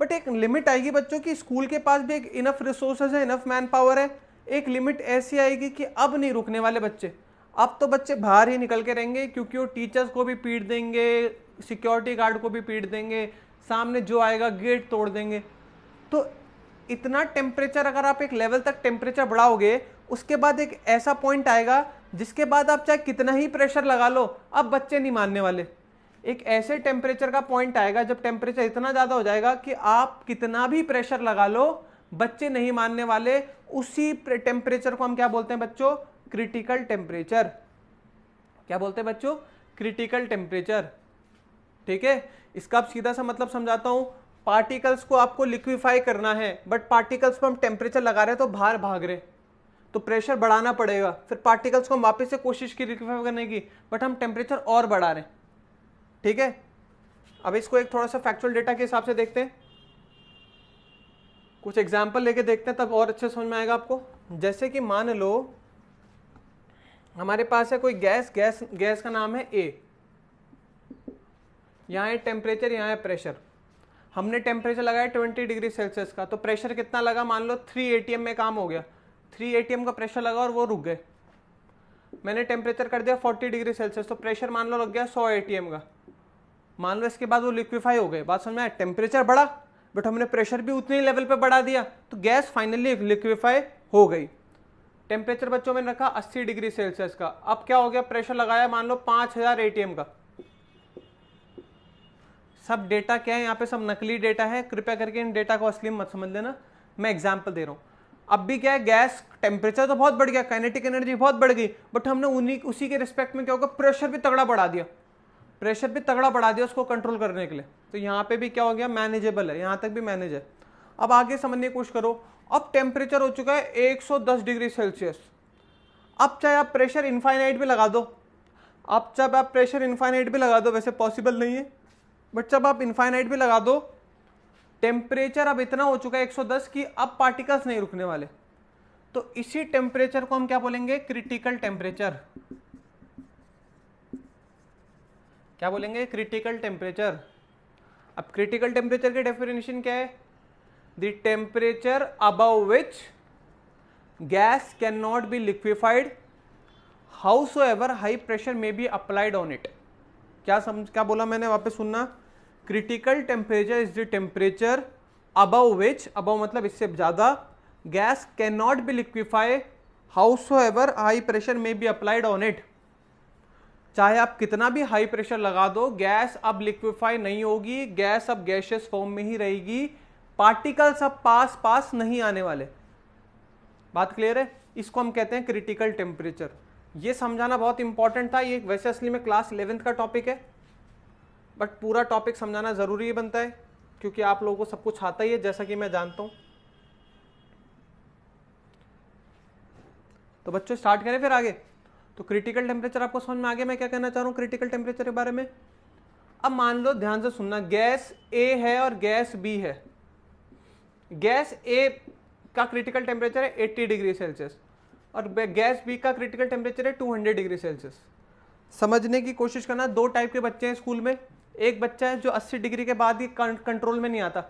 बट एक लिमिट आएगी बच्चों की स्कूल के पास भी एक इनफ रिसोर्सेज है इनफ मैन पावर है एक लिमिट ऐसी आएगी कि अब नहीं रुकने वाले बच्चे अब तो बच्चे बाहर ही निकल के रहेंगे क्योंकि वो टीचर्स को भी पीट देंगे सिक्योरिटी गार्ड को भी पीट देंगे सामने जो आएगा गेट तोड़ देंगे तो इतना टेम्परेचर अगर आप एक लेवल तक टेम्परेचर बढ़ाओगे उसके बाद एक ऐसा पॉइंट आएगा जिसके बाद आप चाहे कितना ही प्रेशर लगा लो अब बच्चे नहीं मानने वाले एक ऐसे टेम्परेचर का पॉइंट आएगा जब टेम्परेचर इतना ज़्यादा हो जाएगा कि आप कितना भी प्रेशर लगा लो बच्चे नहीं मानने वाले उसी टेम्परेचर को हम क्या बोलते हैं बच्चों क्रिटिकल टेम्परेचर क्या बोलते हैं बच्चों क्रिटिकल टेम्परेचर ठीक है इसका आप सीधा सा मतलब समझाता हूँ पार्टिकल्स को आपको लिक्विफाई करना है बट पार्टिकल्स को हम टेम्परेचर लगा रहे हैं तो बाहर भाग रहे तो प्रेशर बढ़ाना पड़ेगा फिर पार्टिकल्स को हम वापस से कोशिश की लिक्विफाई करने की बट हम टेम्परेचर और बढ़ा रहे हैं ठीक है अब इसको एक थोड़ा सा फैक्चुअल डेटा के हिसाब से देखते हैं कुछ एग्जाम्पल लेके देखते हैं तब और अच्छे समझ में आएगा आपको जैसे कि मान लो हमारे पास है कोई गैस गैस गैस का नाम है ए यहाँ है टेम्परेचर यहाँ है प्रेशर हमने टेम्परेचर लगाया ट्वेंटी डिग्री सेल्सियस का तो प्रेशर कितना लगा मान लो थ्री ए में काम हो गया थ्री ए का प्रेशर लगा और वो रुक गए मैंने टेम्परेचर कर दिया फोर्टी डिग्री सेल्सियस तो प्रेशर मान लो लग गया सौ ए का मान लो इसके बाद वो लिक्विफाई हो गए बात समझ में आया टेम्परेचर बढ़ा बट हमने प्रेशर भी उतने ही लेवल पे बढ़ा दिया तो गैस फाइनली लिक्विफाई हो गई टेम्परेचर बच्चों में रखा 80 डिग्री सेल्सियस का अब क्या हो गया प्रेशर लगाया मान लो 5000 हजार एटीएम का सब डेटा क्या है यहाँ पे सब नकली डेटा है कृपया करके इन डेटा को असली मत समझ लेना मैं एग्जाम्पल दे रहा हूँ अब भी क्या है गैस टेम्परेचर तो बहुत बढ़ गया काइनेटिक एनर्जी बहुत बढ़ गई बट हमने उन्हीं उसी के रिस्पेक्ट में क्या होगा प्रेशर भी तगड़ा बढ़ा दिया प्रेशर भी तगड़ा बढ़ा दिया उसको कंट्रोल करने के लिए तो यहाँ पे भी क्या हो गया मैनेजेबल है यहाँ तक भी मैनेज है अब आगे समझने की कोशिश करो अब टेम्परेचर हो चुका है 110 डिग्री सेल्सियस अब चाहे आप प्रेशर इन्फाइनाइट भी लगा दो अब जब आप प्रेशर इन्फाइनाइट भी लगा दो वैसे पॉसिबल नहीं है बट जब आप इन्फाइनाइट भी लगा दो टेम्परेचर अब इतना हो चुका है एक कि अब पार्टिकल्स नहीं रुकने वाले तो इसी टेम्परेचर को हम क्या बोलेंगे क्रिटिकल टेम्परेचर क्या बोलेंगे क्रिटिकल टेम्परेचर अब क्रिटिकल टेम्परेचर के डेफिनेशन क्या है the temperature above which gas can not be liquefied how so ever high pressure may be applied on it क्या समझ क्या बोला मैंने वापस सुनना critical temperature is the temperature above which above मतलब इससे ज़्यादा gas can not be liquefy how so ever high pressure may be applied on it चाहे आप कितना भी हाई प्रेशर लगा दो गैस अब लिक्विफाई नहीं होगी गैस अब गैशियस फॉर्म में ही रहेगी पार्टिकल्स अब पास पास नहीं आने वाले बात क्लियर है इसको हम कहते हैं क्रिटिकल टेम्परेचर ये समझाना बहुत इंपॉर्टेंट था ये वैसे असली में क्लास इलेवेंथ का टॉपिक है बट पूरा टॉपिक समझाना ज़रूरी बनता है क्योंकि आप लोगों को सब कुछ आता ही है जैसा कि मैं जानता हूं तो बच्चों स्टार्ट करें फिर आगे तो क्रिटिकल टेम्परेचर आपको समझ में आ गया मैं क्या कहना चाह रहा हूँ क्रिटिकल टेम्परेचर के बारे में अब मान लो ध्यान से सुनना गैस ए है और गैस बी है गैस ए का क्रिटिकल टेम्परेचर है एट्टी डिग्री सेल्सियस और गैस बी का क्रिटिकल टेम्परेचर है हंड्रेड डिग्री सेल्सियस समझने की कोशिश करना दो टाइप के बच्चे हैं स्कूल में एक बच्चा है जो 80 डिग्री के बाद ही कंट्रोल में नहीं आता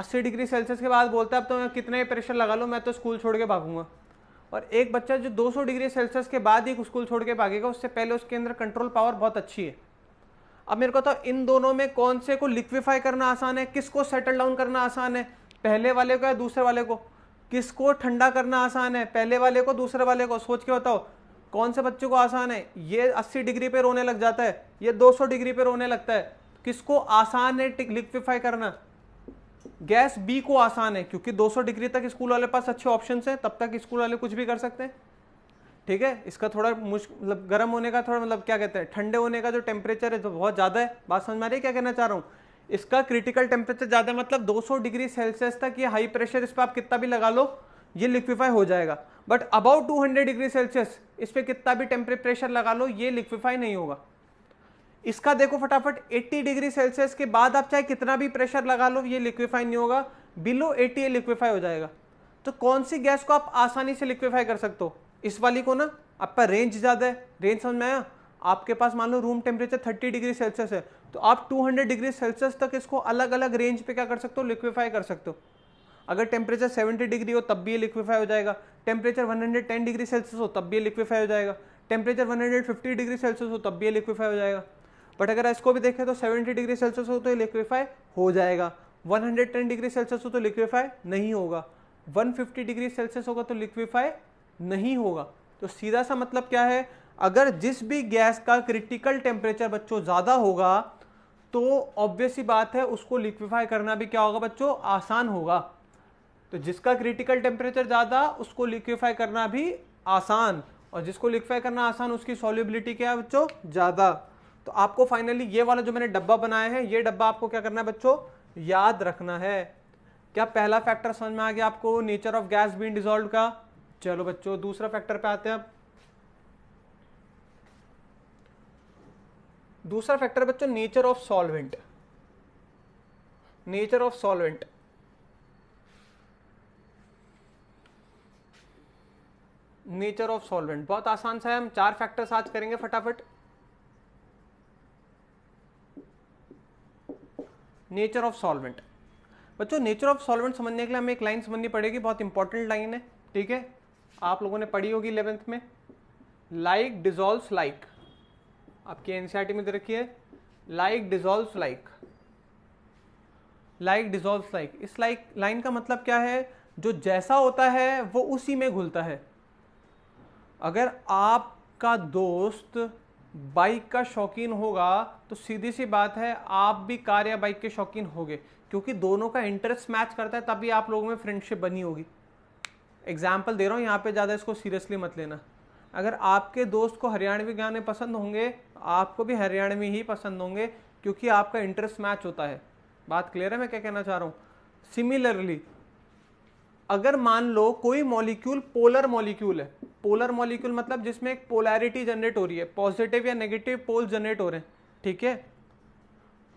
80 डिग्री सेल्सियस के बाद बोलता है अब तो कितने प्रेशर लगा लो मैं तो स्कूल छोड़ के भागूंगा और एक बच्चा जो 200 डिग्री सेल्सियस के बाद ही स्कूल छोड़ के भागेगा उससे पहले उसके अंदर कंट्रोल पावर बहुत अच्छी है अब मेरे को तो इन दोनों में कौन से को लिक्विफाई करना आसान है किसको सेटल डाउन करना आसान है पहले वाले को या दूसरे वाले को किसको ठंडा करना आसान है पहले वाले को दूसरे वाले को सोच के बताओ कौन से बच्चे को आसान है ये 80 डिग्री पे रोने लग जाता है ये 200 डिग्री पे रोने लगता है किसको आसान है लिक्विफाई करना गैस बी को आसान है क्योंकि 200 डिग्री तक स्कूल वाले पास अच्छे ऑप्शन हैं तब तक स्कूल वाले कुछ भी कर सकते हैं ठीक है इसका थोड़ा मतलब गर्म होने का थोड़ा मतलब क्या कहते हैं ठंडे होने का जो टेम्परेचर है जो तो बहुत ज़्यादा है बात समझ में आ रही है क्या कहना चाह रहा हूँ इसका क्रिटिकल टेम्परेचर ज़्यादा मतलब दो डिग्री सेल्सियस तक ये हाई प्रेशर इस पर आप कितना भी लगा लो ये लिक्विफाई हो जाएगा but about two degree Celsius इस पर कितना भी टेम्परेचर लगा लो ये लिक्विफाई नहीं होगा इसका देखो फटाफट 80 डिग्री सेल्सियस के बाद आप चाहे कितना भी प्रेशर लगा लो ये लिक्विफाई नहीं होगा बिलो 80 ये लिक्विफाई हो जाएगा तो कौन सी गैस को आप आसानी से लिक्विफाई कर सकते हो इस वाली को ना आपका रेंज ज़्यादा है रेंज समझ में आया आपके पास मान लो रूम टेम्परेचर 30 डिग्री सेल्सियस है तो आप 200 डिग्री सेल्सियस तक इसको अलग अलग रेंज पे क्या कर सकते हो लिक्विफाई कर सकते हो अगर टेम्परेचर 70 डिग्री हो तब भी ये लिक्विफाई हो जाएगा टेम्परेचर 110 डिग्री सेल्सियस हो तब भी ये लिक्विफाई हो जाएगा टेम्परेचर 150 डिग्री सेल्सियस हो तब भी ये लिक्विफाई हो जाएगा बट अगर इसको भी देखें तो 70 डिग्री सेल्सियस हो तो लिक्विफाई हो जाएगा 110 डिग्री सेल्सियस हो तो लिक्विफाई नहीं होगा 150 डिग्री सेल्सियस होगा तो लिक्विफाई नहीं होगा तो सीधा सा मतलब क्या है अगर जिस भी गैस का क्रिटिकल टेम्परेचर बच्चों ज़्यादा होगा तो ऑब्वियस ही बात है उसको लिक्विफाई करना भी क्या होगा बच्चों आसान होगा तो जिसका क्रिटिकल टेम्परेचर ज़्यादा उसको लिक्विफाई करना भी आसान और जिसको लिक्विफाई करना आसान उसकी सॉल्युबिलिटी क्या है बच्चों ज़्यादा तो आपको फाइनली ये वाला जो मैंने डब्बा बनाया है ये डब्बा आपको क्या करना है बच्चों याद रखना है क्या पहला फैक्टर समझ में आ गया आपको nature of gas being dissolve का चलो बच्चों दूसरा फैक्टर पे आते हैं अब दूसरा फैक्टर बच्चों nature of solvent nature of solvent nature of solvent बहुत आसान सा है हम चार फैक्टर्स आज करेंगे फटाफट नेचर ऑफ सॉल्वेंट बच्चों नेचर ऑफ सॉल्वेंट समझने के लिए हमें एक लाइन समझनी पड़ेगी बहुत इंपॉर्टेंट लाइन है ठीक है आप लोगों ने पढ़ी होगी इलेवेंथ में लाइक डिजोल्व लाइक आपकी एनसीआरटी e में दे रखी है like dissolve like like dissolve like इस लाइक लाइन का मतलब क्या है जो जैसा होता है वो उसी में घुलता है अगर आपका दोस्त बाइक का शौकीन होगा तो सीधी सी बात है आप भी कार या बाइक के शौकीन होगे क्योंकि दोनों का इंटरेस्ट मैच करता है तभी आप लोगों में फ्रेंडशिप बनी होगी एग्जाम्पल दे रहा हूँ यहाँ पे ज़्यादा इसको सीरियसली मत लेना अगर आपके दोस्त को हरियाणवी गाने पसंद होंगे आपको भी हरियाणवी ही पसंद होंगे क्योंकि आपका इंटरेस्ट मैच होता है बात क्लियर है मैं क्या कहना चाह रहा हूँ सिमिलरली अगर मान लो कोई मॉलिक्यूल पोलर मॉलिक्यूल है पोलर मॉलिक्यूल मतलब जिसमें एक पोलैरिटी जनरेट हो रही है पॉजिटिव या नेगेटिव पोल जनरेट हो रहे हैं ठीक है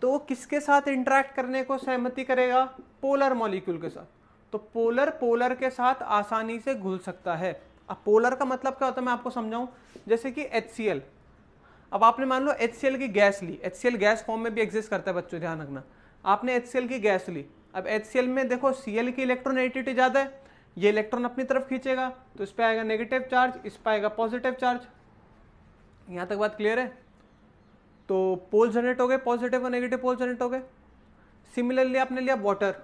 तो वो किसके साथ इंटरेक्ट करने को सहमति करेगा पोलर मॉलिक्यूल के साथ तो पोलर पोलर के साथ आसानी से घुल सकता है अब पोलर का मतलब क्या होता है मैं आपको समझाऊं जैसे कि एच अब आपने मान लो एच की गैस ली एच गैस फॉर्म में भी एग्जिस्ट करता है बच्चों ध्यान रखना आपने एच की गैस ली अब एच में देखो सी की इलेक्ट्रोनेगेटिविटी ज़्यादा है ये इलेक्ट्रॉन अपनी तरफ खींचेगा तो इस पर आएगा नेगेटिव चार्ज इस पर आएगा पॉजिटिव चार्ज यहाँ तक बात क्लियर है तो पोल जनरेट हो गए पॉजिटिव और नेगेटिव पोल जनरेट हो गए सिमिलरली आपने लिया वाटर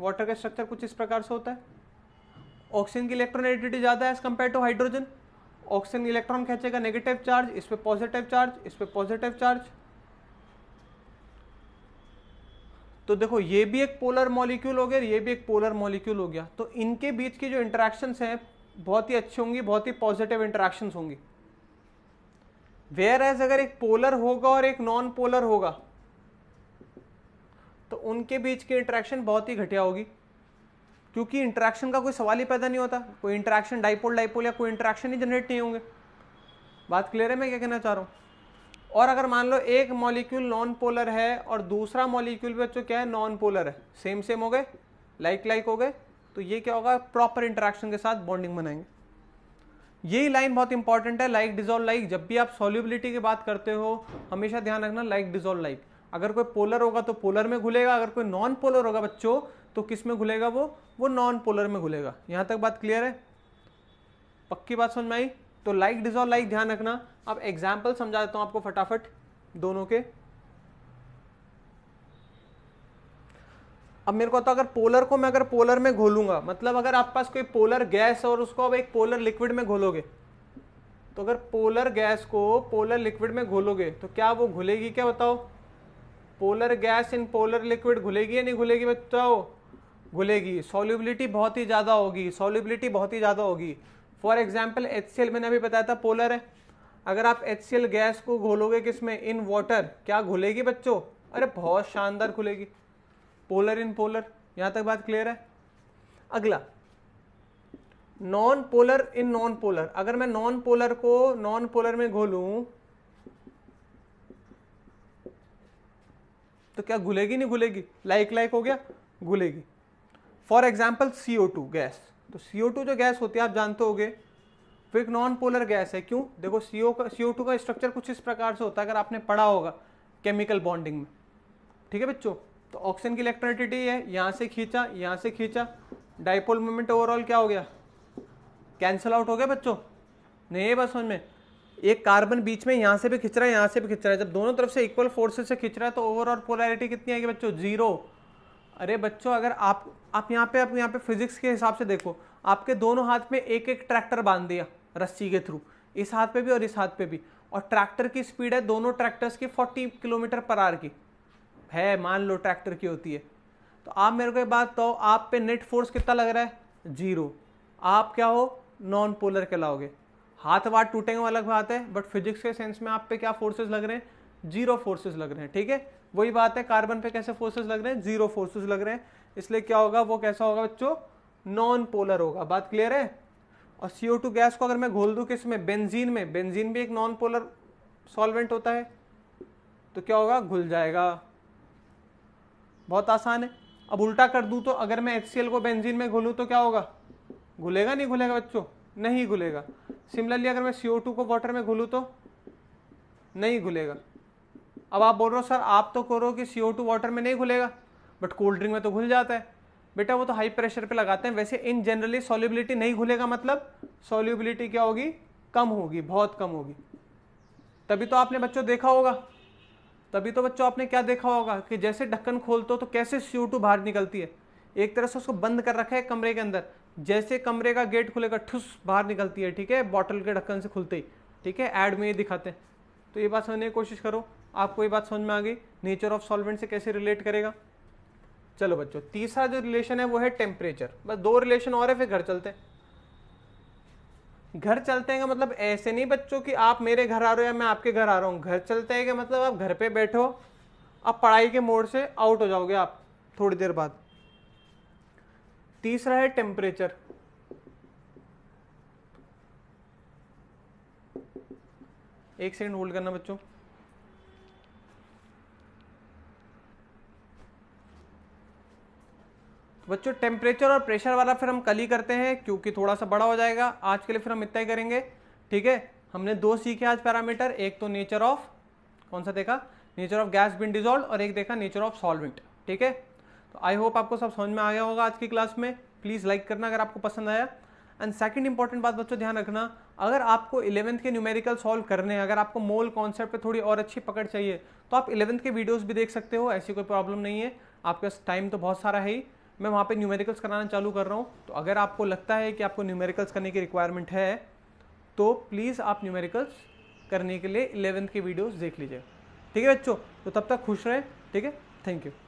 वाटर का स्ट्रक्चर कुछ इस प्रकार से होता है ऑक्सीजन की इलेक्ट्रोनेगेटिविटी ज़्यादा है as compare to hydrogen oxygen electron खींचेगा नेगेटिव चार्ज इस पर पॉजिटिव चार्ज इस पर पॉजिटिव चार्ज तो देखो ये भी एक पोलर मॉलिक्यूल हो गया ये भी एक पोलर मॉलिक्यूल हो गया तो इनके बीच की जो इंट्रैक्शन हैं बहुत ही अच्छी होंगी बहुत ही पॉजिटिव इंट्रैक्शंस होंगी वेयर एज अगर एक पोलर होगा और एक नॉन पोलर होगा तो उनके बीच की इंट्रैक्शन बहुत ही घटिया होगी क्योंकि इंट्रैक्शन का कोई सवाल ही पैदा नहीं होता कोई इंट्रैक्शन डाइपोल डाइपोल या कोई इंट्रैक्शन ही जनरेट नहीं होंगे बात क्लियर है मैं क्या कहना चाह रहा हूँ और अगर मान लो एक मॉलिक्यूल नॉन पोलर है और दूसरा मॉलिक्यूल बच्चों तो क्या है नॉन पोलर है सेम सेम हो गए लाइक लाइक हो गए तो ये क्या होगा प्रॉपर इंटरेक्शन के साथ बॉन्डिंग बनाएंगे यही लाइन बहुत इंपॉर्टेंट है लाइक डिजोल्व लाइक जब भी आप सॉल्युबिलिटी की बात करते हो हमेशा ध्यान रखना लाइक डिजोल्व लाइक अगर कोई पोलर होगा तो पोलर में घुलेगा अगर कोई नॉन पोलर होगा बच्चों तो किस में घुलेगा वो वो नॉन पोलर में घुलेगा यहां तक बात क्लियर है पक्की बात समझ में आई तो लाइक डिजॉल लाइक ध्यान रखना अब एग्जाम्पल समझा देता हूं आपको फटाफट दोनों के अब मेरे को अगर पोलर को मैं अगर पोलर में घोलूंगा मतलब अगर आपके पास कोई पोलर गैस और उसको अब एक पोलर लिक्विड में घोलोगे तो अगर पोलर गैस को पोलर लिक्विड में घोलोगे तो क्या वो घुलेगी क्या बताओ polar gas in polar liquid घुलेगी या नहीं घुलेगी बताओ घुलेगी सॉल्युबिलिटी बहुत ही ज़्यादा होगी सॉल्युबिलिटी बहुत ही ज़्यादा होगी फॉर एग्जाम्पल एच मैंने अभी बताया था पोलर है अगर आप एच गैस को घोलोगे किस में इन वाटर क्या घुलेगी बच्चों अरे बहुत शानदार खुलेगी पोलर इन पोलर यहाँ तक बात क्लियर है अगला non polar in non polar अगर मैं नॉन पोलर को नॉन पोलर में घोलू तो क्या घुलेगी नहीं घुलेगी लाइक लाइक हो गया घुलेगी for example CO two gas तो टू जो गैस होती है आप जानते होगे वो एक नॉन पोलर गैस है क्यों देखो सीओ का टू का स्ट्रक्चर कुछ इस प्रकार से होता है अगर आपने पढ़ा होगा केमिकल बॉन्डिंग में ठीक है बच्चों तो ऑक्सीजन की इलेक्ट्रोनिटिटी है यहाँ से खींचा यहाँ से खींचा डाइपोल मोमेंट ओवरऑल क्या हो गया कैंसिल आउट हो गया बच्चों नहीं है बस उनमें एक कार्बन बीच में यहाँ से भी खिंच रहा है यहाँ से भी खिंच रहा है जब दोनों तरफ से इक्वल फोर्सेस से खिंच रहा है तो ओवरऑल पोलैरिटी कितनी आएगी बच्चों जीरो अरे बच्चों अगर आप आप यहाँ पे आप यहाँ पे फिजिक्स के हिसाब से देखो आपके दोनों हाथ में एक एक ट्रैक्टर बांध दिया रस्सी के थ्रू इस हाथ पे भी और इस हाथ पे भी और ट्रैक्टर की स्पीड है दोनों ट्रैक्टर्स की 40 किलोमीटर पर आर की है मान लो ट्रैक्टर की होती है तो आप मेरे को एक बात तो आप पे नेट फोर्स कितना लग रहा है जीरो आप क्या हो नॉन पोलर कहलाओगे हाथ वाट टूटेंगे अलग बात है बट फिजिक्स के सेंस में आप पे क्या फोर्सेज लग रहे हैं जीरो फोर्सेज लग रहे हैं ठीक है वही बात है कार्बन पे कैसे फोर्सेस लग रहे हैं जीरो फोर्सेस लग रहे हैं इसलिए क्या होगा वो कैसा होगा बच्चों नॉन पोलर होगा बात क्लियर है और सीओ टू गैस को अगर मैं घोल दूँ किस में बेंजीन में बेंजीन भी एक नॉन पोलर सॉल्वेंट होता है तो क्या होगा घुल जाएगा बहुत आसान है अब उल्टा कर दूं तो अगर मैं एच को बेंजीन में घुलूँ तो क्या होगा घुलेगा नहीं घुलेगा बच्चों नहीं घुलेगा सिमिलरली अगर मैं सी को वाटर में घुलूँ तो नहीं घुलेगा अब आप बोल रहे हो सर आप तो करो कि सी टू वाटर में नहीं घुलेगा बट कोल्ड ड्रिंक में तो घुल जाता है बेटा वो तो हाई प्रेशर पे लगाते हैं वैसे इन जनरली सॉल्युबिलिटी नहीं घुलेगा मतलब सॉल्युबिलिटी क्या होगी कम होगी बहुत कम होगी तभी तो आपने बच्चों देखा होगा तभी तो बच्चों आपने क्या देखा होगा कि जैसे ढक्कन खोलते हो तो कैसे सी बाहर निकलती है एक तरह से उसको बंद कर रखा है कमरे के अंदर जैसे कमरे का गेट खुलेगा ठुस बाहर निकलती है ठीक है बॉटल के ढक्कन से खुलते ही ठीक है एड में ये दिखाते हैं तो ये बात समझने की कोशिश करो आपको ये बात समझ में आ गई नेचर ऑफ सॉल्वेंट से कैसे रिलेट करेगा चलो बच्चों तीसरा जो रिलेशन है वो है टेम्परेचर बस दो रिलेशन और है फिर घर चलते हैं घर चलते हैं मतलब ऐसे नहीं बच्चों कि आप मेरे घर आ रहे हो या मैं आपके घर आ रहा हूँ घर चलते हैं मतलब आप घर पे बैठो अब पढ़ाई के मोड से आउट हो जाओगे आप थोड़ी देर बाद तीसरा है टेम्परेचर एक सेकंड होल्ड करना बच्चों तो बच्चों टेम्परेचर और प्रेशर वाला फिर हम कल ही करते हैं क्योंकि थोड़ा सा बड़ा हो जाएगा आज के लिए फिर हम इतना ही करेंगे ठीक है हमने दो सीखे आज पैरामीटर एक तो नेचर ऑफ कौन सा देखा nature of gas being dissolve और एक देखा नेचर ऑफ सॉल्वेंट ठीक है तो आई होप आपको सब समझ में आ गया होगा आज की क्लास में प्लीज़ लाइक करना अगर आपको पसंद आया एंड सेकंड इंपॉर्टेंट बात बच्चों ध्यान रखना अगर आपको इलेवंथ के न्यूमेरिकल सॉल्व करने हैं अगर आपको मोल कॉन्सेप्ट पे थोड़ी और अच्छी पकड़ चाहिए तो आप इलेवंथ के वीडियोज भी देख सकते हो ऐसी कोई प्रॉब्लम नहीं है आपके पास टाइम तो बहुत सारा है ही मैं वहाँ पे न्यूमेरिकल्स कराना चालू कर रहा हूँ तो अगर आपको लगता है कि आपको न्यूमेरिकल्स करने की रिक्वायरमेंट है तो प्लीज़ आप न्यूमेरिकल्स करने के लिए इलेवेंथ के वीडियोज़ देख लीजिए ठीक है बच्चों तो तब तक खुश रहें ठीक है थैंक यू